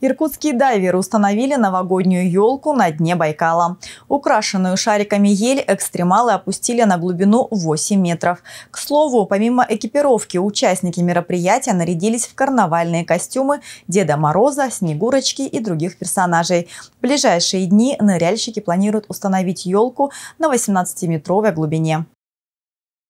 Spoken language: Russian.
Иркутские дайверы установили новогоднюю елку на дне Байкала. Украшенную шариками ель экстремалы опустили на глубину 8 метров. К слову, помимо экипировки, участники мероприятия нарядились в карнавальные костюмы Деда Мороза, Снегурочки и других персонажей. В ближайшие дни ныряльщики планируют установить елку на 18-метровой глубине.